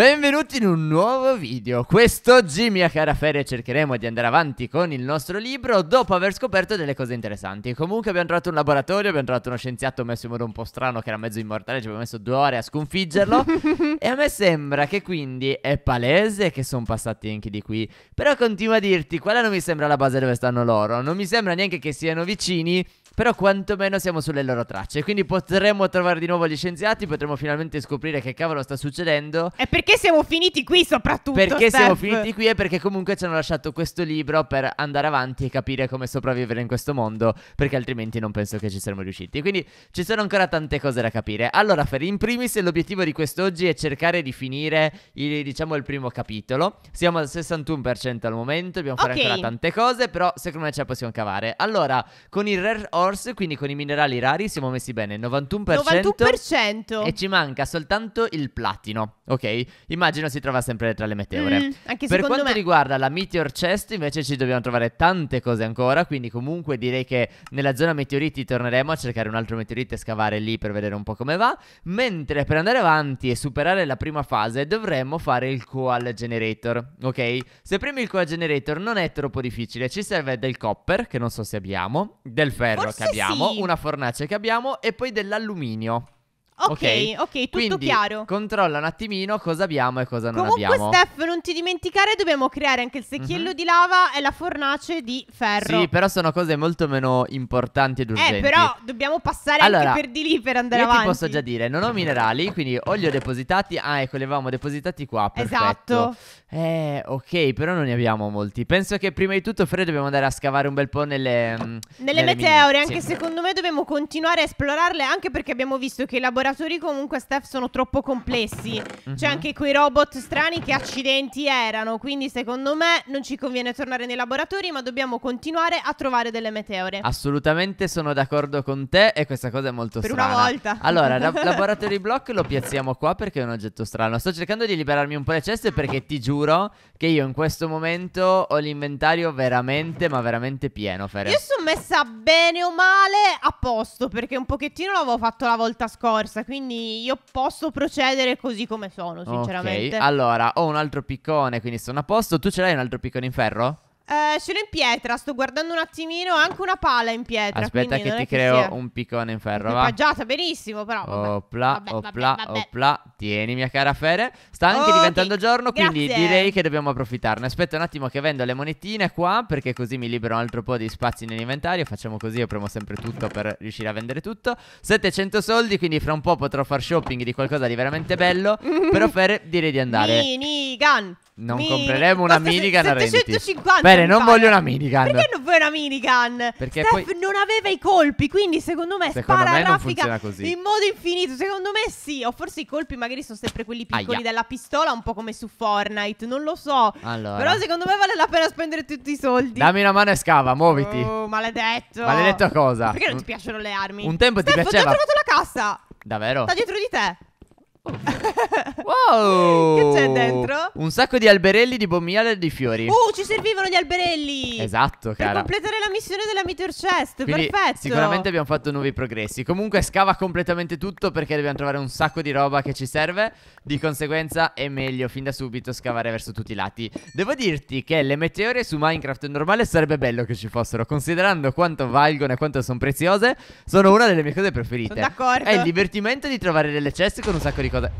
Benvenuti in un nuovo video, quest'oggi mia cara Feria cercheremo di andare avanti con il nostro libro dopo aver scoperto delle cose interessanti Comunque abbiamo trovato un laboratorio, abbiamo trovato uno scienziato messo in modo un po' strano che era mezzo immortale Ci abbiamo messo due ore a sconfiggerlo E a me sembra che quindi è palese che sono passati anche di qui Però continuo a dirti, quella non mi sembra la base dove stanno loro Non mi sembra neanche che siano vicini però quantomeno siamo sulle loro tracce Quindi potremmo trovare di nuovo gli scienziati Potremmo finalmente scoprire che cavolo sta succedendo E perché perché siamo finiti qui soprattutto? Perché Steph? siamo finiti qui e perché comunque ci hanno lasciato questo libro per andare avanti e capire come sopravvivere in questo mondo, perché altrimenti non penso che ci saremmo riusciti. Quindi ci sono ancora tante cose da capire. Allora, Fer, in primis l'obiettivo di quest'oggi è cercare di finire il, diciamo il primo capitolo. Siamo al 61% al momento, dobbiamo fare okay. ancora tante cose, però secondo me ce la possiamo cavare. Allora, con il rare horse, quindi con i minerali rari, siamo messi bene, 91%. 91%. E ci manca soltanto il platino, ok? immagino si trova sempre tra le meteore. Mm, anche per quanto me... riguarda la Meteor Chest, invece ci dobbiamo trovare tante cose ancora. Quindi, comunque, direi che nella zona meteoriti torneremo a cercare un altro meteorite e scavare lì per vedere un po' come va. Mentre per andare avanti e superare la prima fase, dovremmo fare il Coal Generator. Ok? Se premi il Coal Generator, non è troppo difficile. Ci serve del copper, che non so se abbiamo, del ferro Forse che abbiamo, sì. una fornace che abbiamo e poi dell'alluminio. Ok, ok, tutto Quindi, chiaro. Controlla un attimino cosa abbiamo e cosa Comunque, non abbiamo. Comunque, Steph, non ti dimenticare, dobbiamo creare anche il secchiello mm-hmm. di lava e la fornace di ferro. Sì, però sono cose molto meno importanti ed eh, urgenti. Eh, però dobbiamo passare allora, anche per di lì per andare io avanti. Io ti posso già dire, non ho minerali, quindi olio depositati. Ah, ecco, li avevamo depositati qua. Perfetto. Esatto. Eh, ok, però non ne abbiamo molti. Penso che prima di tutto, Fred, dobbiamo andare a scavare un bel po' nelle. Mm, nelle, nelle meteore, mine. anche sì. secondo me dobbiamo continuare a esplorarle, anche perché abbiamo visto che i laboratori laboratori comunque, Steph, sono troppo complessi. Mm-hmm. C'è mhm. anche quei robot strani che accidenti erano. Quindi, secondo me, non ci conviene tornare nei laboratori, ma dobbiamo continuare a trovare delle meteore. Assolutamente sono d'accordo con te e questa cosa è molto per strana. Per una volta. Allora, la- laboratory block lo piazziamo qua perché è un oggetto strano. Sto cercando di liberarmi un po' le ceste perché ti giuro che io in questo momento ho l'inventario veramente, ma veramente pieno, Fere. Io sono messa bene o male a posto perché un pochettino l'avevo fatto la volta scorsa corsa, quindi io posso procedere così come sono, sinceramente. Ok, allora ho un altro piccone, quindi sono a posto. Tu ce l'hai un altro piccone in ferro? Eh, sono in pietra, sto guardando un attimino. Anche una pala in pietra. Aspetta che ti creo sia. un piccone in ferro. Va. Paggiata, benissimo, però. Vabbè. Opla, vabbè, opla, vabbè, vabbè. opla. Tieni, mia cara Fere. Sta anche okay. diventando giorno, quindi Grazie. direi che dobbiamo approfittarne. Aspetta un attimo che vendo le monetine qua, perché così mi libero un altro po' di spazi nell'inventario. Facciamo così, io premo sempre tutto per riuscire a vendere tutto. 700 soldi, quindi fra un po' potrò far shopping di qualcosa di veramente bello. però Fere, direi di andare. Minigun. Non Mini. compreremo una Costa minigun a Renity. Bene, non voglio una minigun. Perché non vuoi una minigun? Perché Steph poi... non aveva i colpi, quindi secondo me secondo spara me raffica così. in modo infinito. Secondo me sì, o forse i colpi magari sono sempre quelli piccoli Aia. della pistola, un po' come su Fortnite, non lo so. Allora. Però secondo me vale la pena spendere tutti i soldi. Dammi una mano e scava, muoviti. Oh, maledetto. Maledetto cosa? Perché non ti mm. piacciono le armi? Un tempo Steph, ti piaceva. Ho già trovato la cassa. Davvero? Sta dietro di te. Oh, wow! che c'è dentro? Un sacco di alberelli di bombiale e di fiori. Uh, ci servivano gli alberelli! Esatto, cara. Per completare la missione della meteor chest, Quindi perfetto. Sicuramente abbiamo fatto nuovi progressi. Comunque scava completamente tutto perché dobbiamo trovare un sacco di roba che ci serve. Di conseguenza è meglio fin da subito scavare verso tutti i lati. Devo dirti che le meteore su Minecraft normale sarebbe bello che ci fossero, considerando quanto valgono e quanto sono preziose, sono una delle mie cose preferite. Sono d'accordo. È il divertimento di trovare delle chest con un sacco di 可在。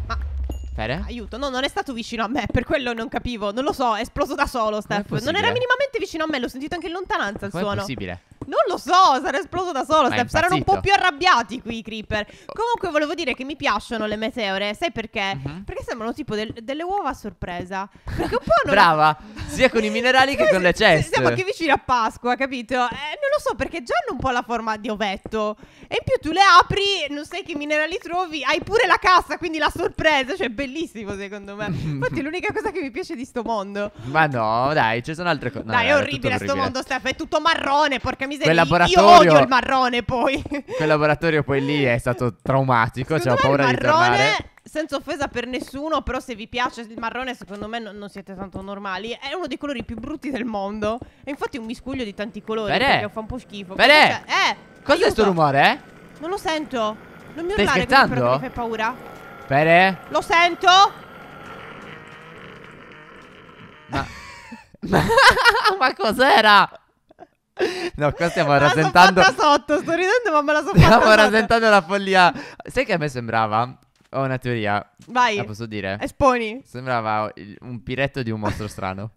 Fede? Aiuto, no, non è stato vicino a me, per quello non capivo. Non lo so, è esploso da solo, Steph. Non era minimamente vicino a me, l'ho sentito anche in lontananza il suono. è possibile? Non lo so, sarà esploso da solo, Steph. Saranno un po' più arrabbiati qui i creeper. Comunque volevo dire che mi piacciono le meteore, sai perché? Uh mhm. -huh. Perché sembrano tipo del, delle uova a sorpresa. Perché un po' non... Brava, sia con i minerali che con le ceste. Siamo anche vicini a Pasqua, capito? Eh, non lo so, perché già hanno un po' la forma di ovetto. E in più tu le apri, non sai che minerali trovi, hai pure la cassa, quindi la sorpresa, cioè bellissima bellissimo secondo me. Infatti è l'unica cosa che mi piace di sto mondo. Ma no, dai, ci sono altre cose. No, dai, è orribile sto mondo, Steph, è tutto marrone, porca miseria. Laboratorio... Io odio il marrone poi. Quel laboratorio poi lì è stato traumatico, cioè ho paura marrone... di tornare senza offesa per nessuno, però se vi piace il marrone, secondo me non, non, siete tanto normali. È uno dei colori più brutti del mondo. È infatti un miscuglio di tanti colori. Bene. Perché fa un po' schifo. Bene. Cioè, eh, Cos'è questo rumore? Eh? Non lo sento. Non mi urlare, Stai scherzando? Mi fai paura. Pere? Lo sento? Ma... ma cos'era? No, qua stiamo rasentando. Ma sotto, sto ridendo, ma me la sono fatta. Stiamo rasentando la follia. Sai che a me sembrava? Ho una teoria. Vai. La posso dire? Esponi. Sembrava un piretto di un mostro strano.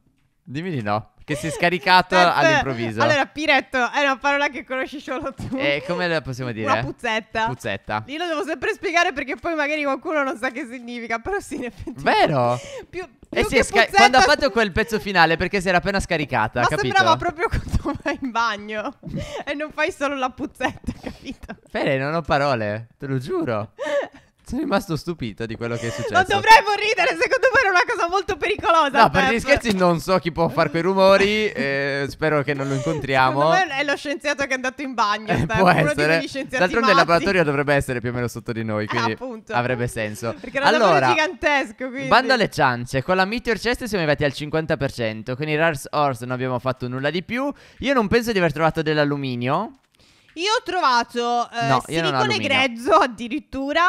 Dimmi di no. Che si è scaricato all'improvviso. Allora, piretto è una parola che conosci solo tu. E eh, come la possiamo dire? Una puzzetta. Puzzetta. Io lo devo sempre spiegare perché poi magari qualcuno non sa che significa, però sì, in effetti. Vero? Più, eh più eh sì, puzzetta... quando ha fatto quel pezzo finale perché si era appena scaricata, Ma capito? sembrava proprio quando vai in bagno e non fai solo la puzzetta, capito? Fede, non ho parole, te lo giuro. Sono rimasto stupito di quello che è successo. Non dovremmo ridere, secondo me era una cosa molto pericolosa. No, per gli scherzi non so chi può fare quei rumori. eh, spero che non lo incontriamo. Secondo me è lo scienziato che è andato in bagno. Eh, Steph, può essere. D'altronde il laboratorio dovrebbe essere più o meno sotto di noi, eh, quindi eh, avrebbe senso. Perché era allora, gigantesco. Quindi. Bando alle ciance, con la Meteor Chest siamo arrivati al 50%. Con i Rars Horse non abbiamo fatto nulla di più. Io non penso di aver trovato dell'alluminio. Io ho trovato eh, no, silicone grezzo addirittura.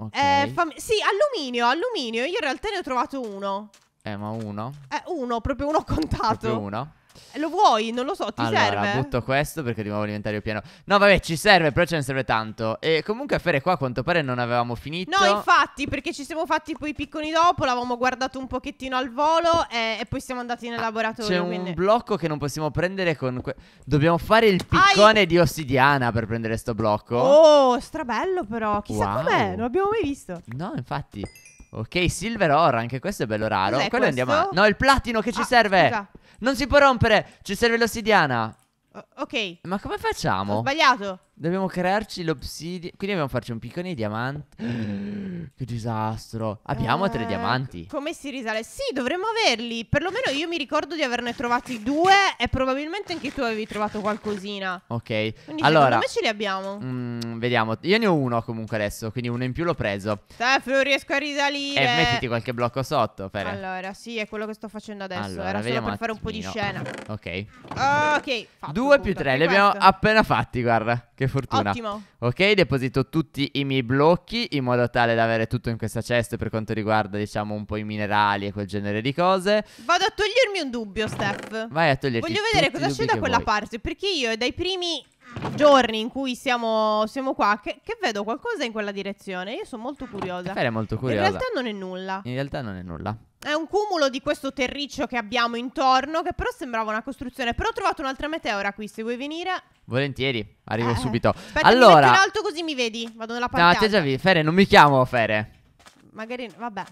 Okay. Eh, fam- sì, alluminio, alluminio. Io in realtà ne ho trovato uno. Eh, ma uno? Eh, uno, proprio uno contato. Proprio uno? Lo vuoi? Non lo so, ti allora, serve? Allora, butto questo perché di nuovo l'inventario pieno. No, vabbè, ci serve, però ce ne serve tanto. E comunque a fare qua a quanto pare non avevamo finito. No, infatti, perché ci siamo fatti poi i picconi dopo, l'avevamo guardato un pochettino al volo e, e poi siamo andati nel ah, laboratorio. C'è un blocco che non possiamo prendere con... Que... Dobbiamo fare il piccone Ai... di ossidiana per prendere sto blocco. Oh, strabello però. Chissà wow. com'è, non l'abbiamo mai visto. No, infatti. Ok, silver ore, anche questo è bello raro. Quello questo? andiamo a... No, il platino che ci ah, serve. Scusa. Non si può rompere! Ci serve l'ossidiana! O- ok. Ma come facciamo? Ho sbagliato. Dobbiamo crearci l'obsidian. Quindi dobbiamo farci un piccone di diamanti. che disastro. Abbiamo eh, tre diamanti. Come si risale? Sì, dovremmo averli. Perlomeno io mi ricordo di averne trovati due. E probabilmente anche tu avevi trovato qualcosina. Ok. Quindi allora, secondo ce li abbiamo. Mm, vediamo. Io ne ho uno comunque adesso. Quindi uno in più l'ho preso. Stefano, riesco a risalire. E eh, mettiti qualche blocco sotto. Pere. Allora, sì, è quello che sto facendo adesso. Allora, Era solo per fare un po' di scena. Ok. Ok. Fatto, due più tre. Li abbiamo appena fatti, guarda. Che fortuna. Ottimo. Ok, deposito tutti i miei blocchi in modo tale da avere tutto in questa cesta per quanto riguarda, diciamo, un po' i minerali e quel genere di cose. Vado a togliermi un dubbio, Steph. Vai a toglierti. Voglio vedere cosa c'è da quella vuoi. parte, perché io dai primi giorni in cui siamo, siamo qua che, che, vedo qualcosa in quella direzione. Io sono molto curiosa. Fai molto curiosa. In realtà non è nulla. In realtà non è nulla. È un cumulo di questo terriccio che abbiamo intorno che però sembrava una costruzione. Però ho trovato un'altra meteora qui, se vuoi venire. Volentieri, arrivo eh. subito. Aspetta, allora... mi in alto così mi vedi. Vado nella parte No, alta. già vi, Fere, non mi chiamo Fere. Magari, vabbè.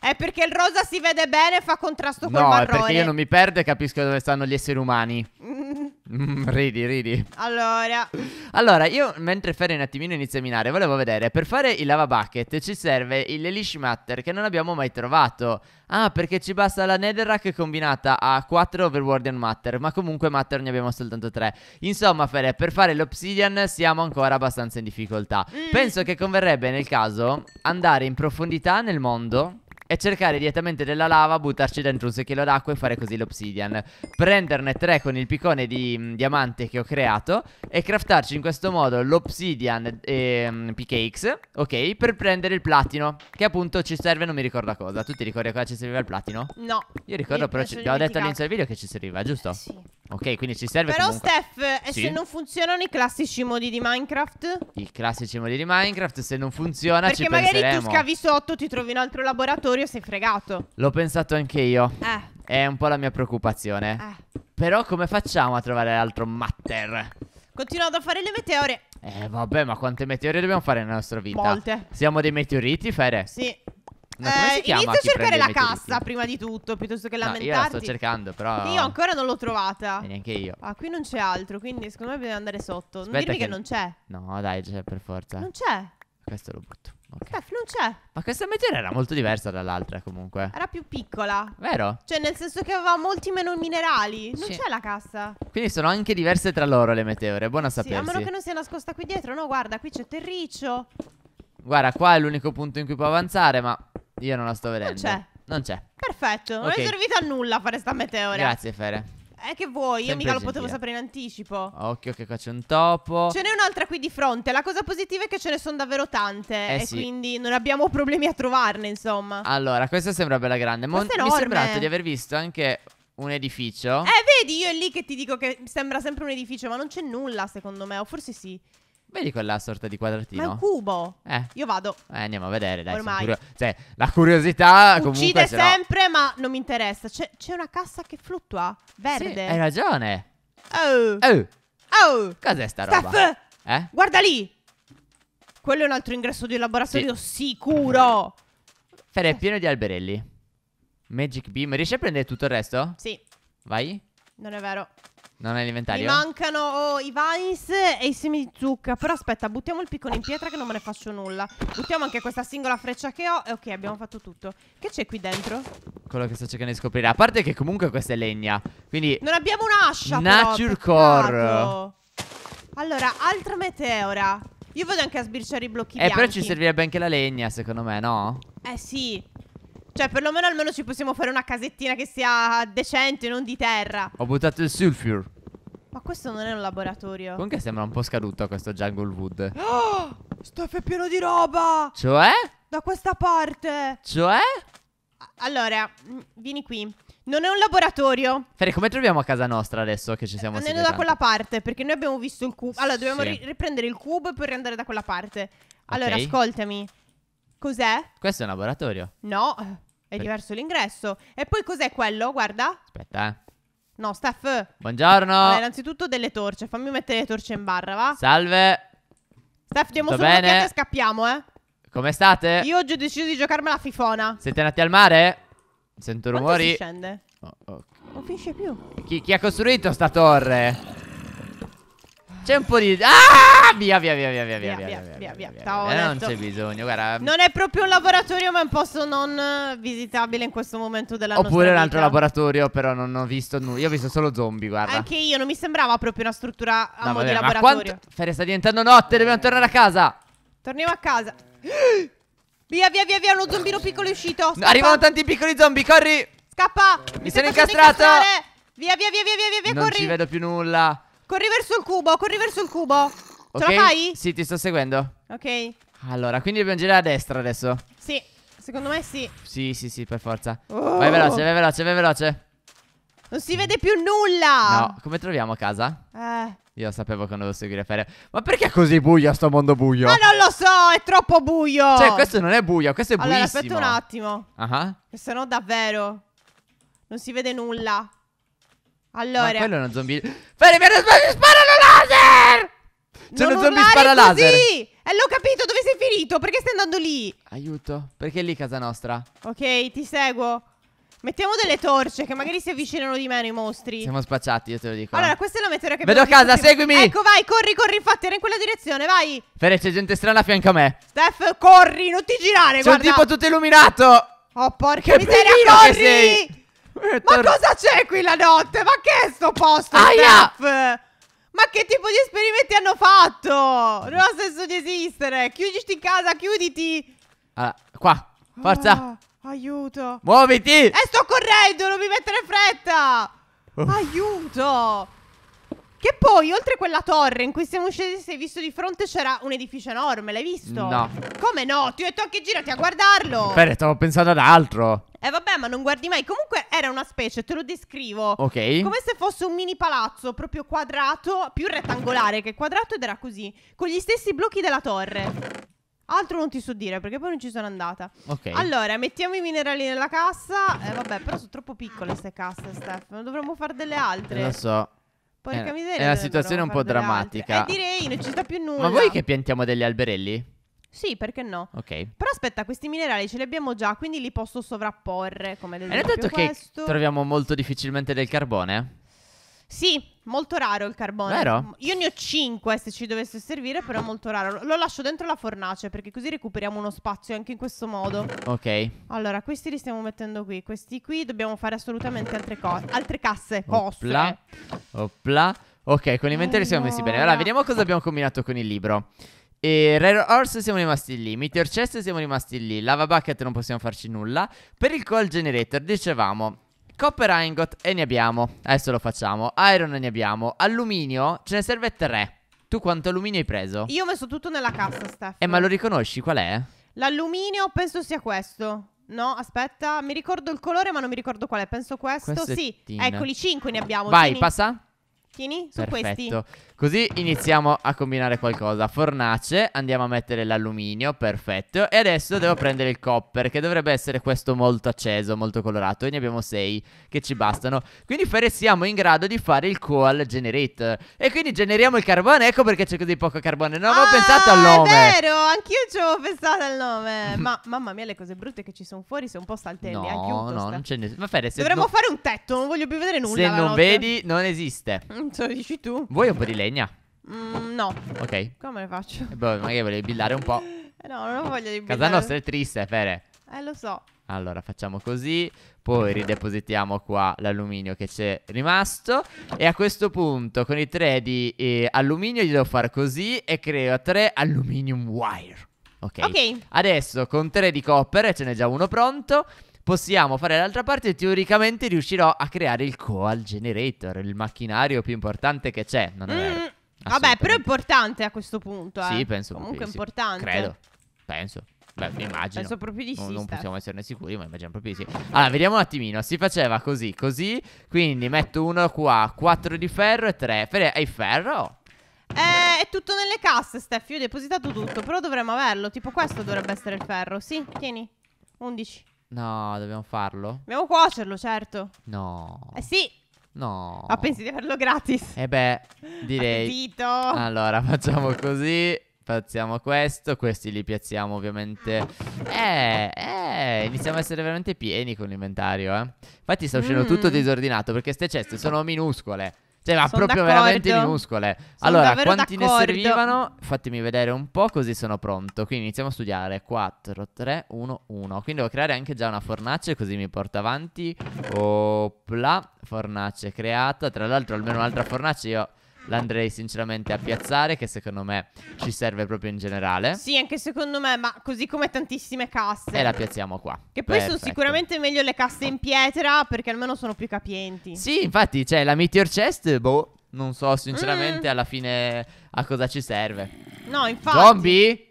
È perché il rosa si vede bene e fa contrasto no, col marrone. No, perché io non mi perdo e capisco dove stanno gli esseri umani. Mm, ridi, ridi. Allora. allora, io mentre Ferri un attimino inizia a minare, volevo vedere, per fare il lava bucket ci serve il Elish Matter che non abbiamo mai trovato. Ah, perché ci basta la Netherrack combinata a 4 Overwarden Matter, ma comunque Matter ne abbiamo soltanto 3. Insomma, Ferre, per fare l'Obsidian siamo ancora abbastanza in difficoltà. Mm. Penso che converrebbe nel caso andare in profondità nel mondo è cercare direttamente della lava, buttarci dentro un secchiello d'acqua e fare così l'obsidian. Prenderne tre con il piccone di mh, mm, diamante che ho creato e craftarci in questo modo l'obsidian e ehm, mh, ok, per prendere il platino, che appunto ci serve non mi ricordo a cosa. Tu ti ricordi a cosa ci serviva il platino? No. Io ricordo, però ci, ho detto all'inizio del video che ci serviva, giusto? Eh, sì. Ok, quindi ci serve Però comunque... Steph, e sì? se non funzionano i classici modi di Minecraft? I classici modi di Minecraft, se non funziona Perché ci penseremo Perché magari tu scavi sotto, ti trovi un altro laboratorio si è fregato. L'ho pensato anche io. Eh. È un po' la mia preoccupazione. Eh. Però come facciamo a trovare l'altro matter? Continuando a fare le meteore. Eh vabbè, ma quante meteore dobbiamo fare nella nostra vita? Molte. Siamo dei meteoriti, Fere? Sì. No, eh, inizio a cercare la cassa prima di tutto, piuttosto che lamentarti. No, io la sto cercando, però. Io ancora non l'ho trovata. E neanche io. Ah, qui non c'è altro, quindi secondo me bisogna andare sotto. Aspetta non dirmi che... che non c'è. No, dai, c'è per forza. Non c'è. Questo lo butto. Okay. Steph non c'è. Ma questa meteora era molto diversa dall'altra comunque. Era più piccola. Vero? Cioè nel senso che aveva molti meno minerali. Non sì. c'è la cassa. Quindi sono anche diverse tra loro le meteore. Buona sapersi. a meno che non sia nascosta qui dietro. No, guarda, qui c'è terriccio. Guarda, qua è l'unico punto in cui può avanzare, ma io non la sto vedendo. Non c'è. Non c'è. Perfetto. Non okay. è servito a nulla fare sta meteora. Grazie, Fere. Eh, che vuoi? Sempre Io mica lo potevo sapere in anticipo. Occhio che qua c'è un topo. Ce n'è un'altra qui di fronte. La cosa positiva è che ce ne sono davvero tante. Eh e sì. quindi non abbiamo problemi a trovarne, insomma. Allora, questa sembra bella grande. Mon- è mi è sembrato di aver visto anche un edificio. Eh, vedi, io è lì che ti dico che sembra sempre un edificio, ma non c'è nulla, secondo me. O forse sì. Vedi quella sorta di quadratino? Ma è un cubo. Eh. Io vado. Eh, andiamo a vedere, dai. Ormai. Curio... Cioè, la curiosità Uccide comunque. Uccide sempre, no... ma non mi interessa. C'è, c'è, una cassa che fluttua. Verde. Sì, hai ragione. Oh. Oh. Oh. Cos'è sta Staff. roba? Eh? Guarda lì. Quello è un altro ingresso di laboratorio, sì. sicuro. Fere è pieno di alberelli. Magic Beam. Riesci a prendere tutto il resto? Sì. Vai. Non è vero. Non è l'inventario? Mi mancano oh, i vines e i semi di zucca. Però aspetta, buttiamo il piccone in pietra che non me ne faccio nulla. Buttiamo anche questa singola freccia che ho. E eh, ok, abbiamo fatto tutto. Che c'è qui dentro? Quello che sto cercando di scoprire. A parte che comunque questa è legna. Quindi... Non abbiamo un'ascia, Nature però, Core. Allora, altra meteora. Io vado anche a sbirciare i blocchi Eh, bianchi. però ci servirebbe anche la legna, secondo me, no? Eh sì. Cioè, perlomeno almeno ci possiamo fare una casettina che sia decente, non di terra. Ho buttato il sulfur. Ma questo non è un laboratorio. Comunque sembra un po' scaduto questo jungle wood. Oh, Staff è pieno di roba. Cioè? Da questa parte. Cioè? Allora, mm, vieni qui. Non è un laboratorio. Ferri, come troviamo a casa nostra adesso che ci siamo seduti? Andiamo da quella parte, perché noi abbiamo visto il cubo. Allora, dobbiamo sì. riprendere il cubo e poi riandare da quella parte. Allora, okay. ascoltami. Cos'è? Questo è un laboratorio. No. È diverso l'ingresso. E poi cos'è quello? Guarda. Aspetta, eh. No, Steph. Buongiorno. Vabbè, innanzitutto delle torce. Fammi mettere le torce in barra, va? Salve. Steph, diamo solo un'occhiata e scappiamo, eh. Come state? Io oggi ho deciso di giocarmela a fifona. Siete nati al mare? Sento rumori. Quanto si scende? Oh, okay. Oh. Non finisce più. Chi, chi ha costruito sta torre? C'è un po' di. Ah! Via, via, via, via, via, via, via, via, via, non c'è bisogno, guarda. Non è proprio un laboratorio, ma è un posto non visitabile in questo momento della Oppure nostra Oppure un altro laboratorio, però non ho visto nulla. Io ho visto solo zombie, guarda. Anche io, non mi sembrava proprio una struttura a modo di laboratorio. Quanto... Feria sta diventando notte, dobbiamo tornare a casa. Torniamo a casa. Via, via, via, via, uno zombino piccolo è uscito. Arrivano tanti piccoli zombie, corri. Scappa. Mi, sono incastrato. Via, via, via, via, via, via, corri. Non ci vedo più nulla. Corri verso il cubo, corri verso il cubo. Okay. Ce la fai? Sì, ti sto seguendo. Ok. Allora, quindi dobbiamo girare a destra adesso. Sì, secondo me sì. Sì, sì, sì, per forza. Oh. Vai veloce, vai veloce, vai veloce. Non si vede più nulla. No, come troviamo a casa? Eh. Io sapevo che non devo seguire Ferre. Ma perché è così buio sto mondo buio? Ma non lo so, è troppo buio. Cioè, questo non è buio, questo è allora, buio. Allora, aspetta un attimo. Ah. Uh -huh. Se no davvero. Non si vede nulla. Allora. Ma quello è uno zombie. Fermi, mi sparano laser! C'è non zombie spara laser. Sì! Eh, e l'ho capito, dove sei finito? Perché stai andando lì? Aiuto, perché è lì casa nostra? Ok, ti seguo. Mettiamo delle torce che magari si avvicinano di meno i mostri. Siamo spacciati, io te lo dico. Allora, questa è la meteora che Vedo casa, tutti. seguimi. Ecco, vai, corri, corri, infatti, era in quella direzione, vai. Fere, c'è gente strana a fianco a me. Steph, corri, non ti girare, c'è guarda. C'è un tipo tutto illuminato. Oh, porca che miseria, corri! Che sei. Eh, ma cosa c'è qui la notte? Ma che è sto posto? Aia! Ma che tipo di esperimenti hanno fatto? Non ha senso di esistere. Chiuditi in casa, chiuditi. Allora, ah, qua. Forza. Ah, aiuto. Muoviti. Eh, sto correndo, non mi mettere fretta. Uff. Oh. Aiuto. Che poi, oltre quella torre in cui siamo scesi, sei visto di fronte c'era un edificio enorme, l'hai visto? No. Come no? Ti ho detto anche girati a guardarlo. Bene, stavo pensando ad altro. Eh vabbè, ma non guardi mai. Comunque era una specie, te lo descrivo. Ok. Come se fosse un mini palazzo, proprio quadrato, più rettangolare che quadrato ed era così, con gli stessi blocchi della torre. Altro non ti so dire perché poi non ci sono andata. Ok. Allora, mettiamo i minerali nella cassa. Eh vabbè, però sono troppo piccole queste casse, Steph. Dovremmo fare delle altre. Lo so. Porca miseria. È una situazione un po' drammatica. Eh, direi, non ci sta più nulla. Ma vuoi che piantiamo degli alberelli? Sì, perché no? Ok. Però aspetta, questi minerali ce li abbiamo già, quindi li posso sovrapporre come del Hai detto questo. che troviamo molto difficilmente del carbone? Sì, molto raro il carbone. Vero? Io ne ho 5 se ci dovesse servire, però è molto raro. Lo lascio dentro la fornace perché così recuperiamo uno spazio anche in questo modo. Ok. Allora, questi li stiamo mettendo qui. Questi qui dobbiamo fare assolutamente altre cose. Altre casse. Oppla. Oppla. Ok, con l'inventario allora. siamo messi bene. Allora, vediamo cosa abbiamo combinato con il libro. E Rare Horse siamo rimasti lì, Meteor Chest siamo rimasti lì, Lava Bucket non possiamo farci nulla. Per il Call Generator dicevamo Copper ingot e ne abbiamo Adesso lo facciamo Iron ne abbiamo Alluminio ce ne serve tre Tu quanto alluminio hai preso? Io ho messo tutto nella cassa Steph Eh ma lo riconosci qual è? L'alluminio penso sia questo No, aspetta, mi ricordo il colore ma non mi ricordo qual è Penso questo, questo Sì, eccoli, cinque ne abbiamo Vai, tieni. passa Tieni su Perfetto. questi. Così iniziamo a combinare qualcosa. Fornace, andiamo a mettere l'alluminio, perfetto. E adesso devo prendere il copper, che dovrebbe essere questo molto acceso, molto colorato. E ne abbiamo sei che ci bastano. Quindi fare siamo in grado di fare il coal generate. E quindi generiamo il carbone, ecco perché c'è così poco carbone. Non avevo ah, pensato al nome. è vero, anch'io ci avevo pensato al nome. Ma mamma mia, le cose brutte che ci sono fuori sono un po' saltelle. No, no, sta. non c'è nessuno. Ma Fere, se Dovremmo no... fare un tetto, non voglio più vedere nulla. Se non notte. vedi, non esiste. Ce lo dici tu? Vuoi un po' di legna? Mm, no. Ok. Come le faccio? E eh, boh, magari volevi billare un po'. Eh, no, non ho voglia di billare. Casa nostra è triste, Fere. Eh, lo so. Allora, facciamo così. Poi ridepositiamo qua l'alluminio che c'è rimasto. E a questo punto, con i tre di eh, alluminio, gli devo fare così e creo tre aluminium wire. Ok. Adesso con tre di copper, ce n'è già uno pronto possiamo fare l'altra parte, teoricamente riuscirò a creare il Coal Generator, il macchinario più importante che c'è, non è mm, vero? Vabbè, però è importante a questo punto, eh. Sì, penso Comunque è sì. importante. Credo. Penso. Beh, mi immagino. Penso proprio di sì. Non, non possiamo esserne sicuri, ma immagino proprio di sì. Allora, vediamo un attimino. Si faceva così, così. Quindi metto uno qua, quattro di ferro e tre. Ferre, hai ferro? Eh, è tutto nelle casse, Steph. Io ho depositato tutto, però dovremmo averlo. Tipo questo dovrebbe essere il ferro. Sì, tieni. 11. No, dobbiamo farlo? Dobbiamo cuocerlo, certo. No. Eh sì. No. Ma pensi di averlo gratis? Eh beh, direi. Appetito. Allora, facciamo così. Piazziamo questo, questi li piazziamo ovviamente. Eh, eh, iniziamo a essere veramente pieni con l'inventario, eh. Infatti sta uscendo mm. tutto disordinato perché queste ceste sono minuscole. Cioè, ma sono proprio d'accordo. veramente minuscole. Sono allora, quanti d'accordo. ne servivano? Fatemi vedere un po', così sono pronto. Quindi iniziamo a studiare. 4, 3, 1, 1. Quindi devo creare anche già una fornace, così mi porta avanti. Opla, fornace creata. Tra l'altro, almeno un'altra fornace io L'andrei sinceramente a piazzare che secondo me ci serve proprio in generale. Sì, anche secondo me, ma così come tantissime casse. E la piazziamo qua. Che poi Perfetto. sono sicuramente meglio le casse in pietra perché almeno sono più capienti. Sì, infatti, cioè la Meteor Chest, boh, non so sinceramente mm. alla fine a cosa ci serve. No, infatti. Zombie?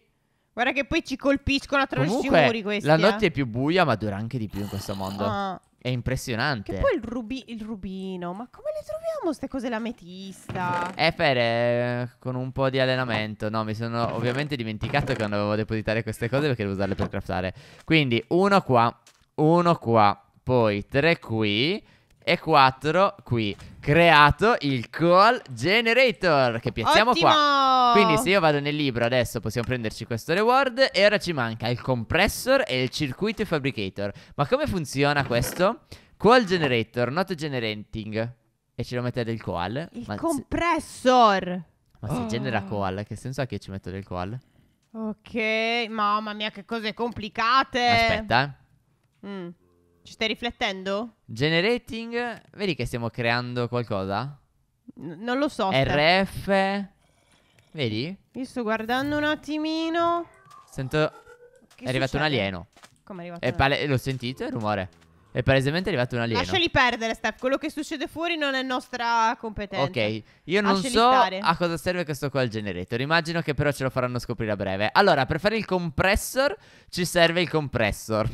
Guarda che poi ci colpiscono attraverso Comunque, i muri questi. La eh. notte eh. è più buia, ma dura anche di più in questo mondo. Ah. È impressionante. Che poi il, rubi- il rubino, ma come le troviamo queste cose l'ametista? Eh, per eh, con un po' di allenamento. No, mi sono ovviamente dimenticato che non dovevo depositare queste cose perché devo usarle per craftare. Quindi uno qua, uno qua, poi tre qui e quattro qui creato il call generator che piazziamo Ottimo! qua. Quindi se io vado nel libro adesso possiamo prenderci questo reward e ora ci manca il compressor e il circuito fabricator. Ma come funziona questo? Call generator, not generating. E ce lo mette del coal. Il ma compressor. Se... Ma se oh. genera coal, che senso ha che io ci metto del coal? Ok, mamma mia che cose complicate. Aspetta. Eh. Mm. Ci stai riflettendo? Generating, vedi che stiamo creando qualcosa? N- non lo so. RF. Te. Vedi? Io sto guardando un attimino. Sento... Che è arrivato succede? un alieno. Come è arrivato? È pale- lo sentite il rumore? È palesemente arrivato un alieno. Lasciali perdere, Steph. Quello che succede fuori non è nostra competenza. Ok, io non Lasciali so stare. a cosa serve questo qua il generator. Immagino che però ce lo faranno scoprire a breve. Allora, per fare il compressor ci serve il compressor.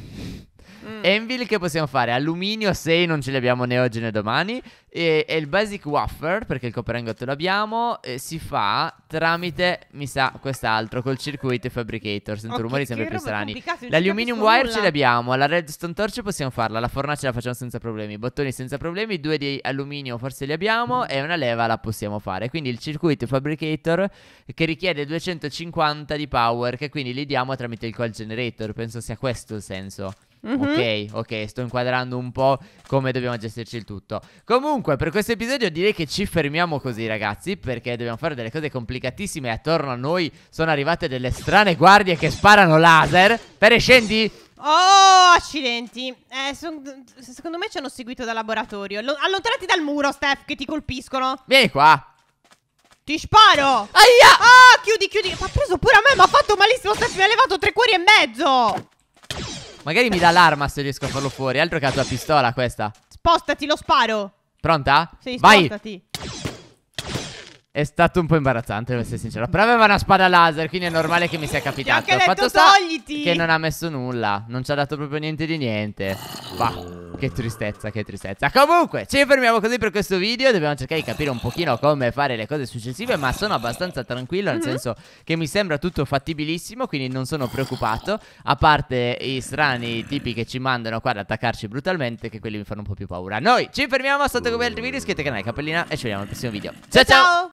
Mm. Anvil che possiamo fare? Alluminio 6 non ce li abbiamo né oggi né domani. E, e il basic wafer, perché il coperangotto l'abbiamo, eh, si fa tramite, mi sa, quest'altro, col circuito fabricator. Sento okay, rumori sempre più strani. L'aluminium wire nulla. ce l'abbiamo, la redstone torch possiamo farla, la fornace la facciamo senza problemi, i bottoni senza problemi, due di alluminio forse li abbiamo mm. e una leva la possiamo fare. Quindi il circuito fabricator che richiede 250 di power, che quindi li diamo tramite il call generator. Penso sia questo il senso. Mm-hmm. Ok, ok, sto inquadrando un po' come dobbiamo gestirci il tutto. Comunque, per questo episodio direi che ci fermiamo così, ragazzi, perché dobbiamo fare delle cose complicatissime. E Attorno a noi sono arrivate delle strane guardie che sparano laser. Pere, scendi! Oh, accidenti. Eh, son, secondo me ci hanno seguito da laboratorio. allontanati dal muro, Steph, che ti colpiscono. Vieni qua. Ti sparo! Aia! Ah, chiudi, chiudi! Ma ha preso pure a me, mi ha fatto malissimo, Steph, mi ha levato tre cuori e mezzo! Magari mi dà l'arma se riesco a farlo fuori. Altro che la tua pistola, questa. Spostati, lo sparo. Pronta? Sì, spostati. È stato un po' imbarazzante, devo essere sincero. Però aveva una spada laser, quindi è normale che mi sia capitato. Ti ho anche detto, Fatto togliti! Che non ha messo nulla. Non ci ha dato proprio niente di niente. Va. Che tristezza, che tristezza Comunque, ci fermiamo così per questo video Dobbiamo cercare di capire un pochino come fare le cose successive Ma sono abbastanza tranquillo Nel mm-hmm. senso che mi sembra tutto fattibilissimo Quindi non sono preoccupato A parte i strani tipi che ci mandano qua ad attaccarci brutalmente Che quelli mi fanno un po' più paura Noi ci fermiamo, sotto come altri video Iscrivetevi al canale, cappellina E ci vediamo al prossimo video ciao! ciao!